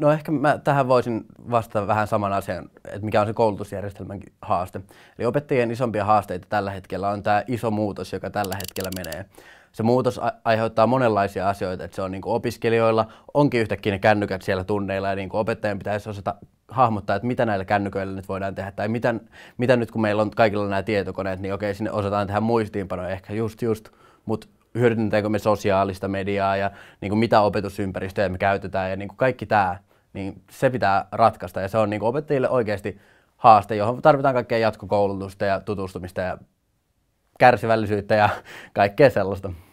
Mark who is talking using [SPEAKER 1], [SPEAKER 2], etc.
[SPEAKER 1] No ehkä mä tähän voisin vastata vähän saman asian, että mikä on se koulutusjärjestelmän haaste. Eli opettajien isompia haasteita tällä hetkellä on tämä iso muutos, joka tällä hetkellä menee. Se muutos aiheuttaa monenlaisia asioita, että se on niin kuin opiskelijoilla, onkin yhtäkkiä ne kännykät siellä tunneilla ja niin kuin opettajan pitäisi osata hahmottaa, että mitä näillä kännyköillä nyt voidaan tehdä tai mitä, mitä nyt kun meillä on kaikilla nämä tietokoneet, niin okei sinne osataan tehdä muistiinpanoja ehkä just just, mutta hyödynnetäänkö me sosiaalista mediaa ja niin kuin mitä opetusympäristöjä me käytetään ja niin kuin kaikki tämä niin se pitää ratkaista ja se on niin kuin opettajille oikeasti haaste, johon tarvitaan kaikkea jatkokoulutusta ja tutustumista ja kärsivällisyyttä ja kaikkea sellaista.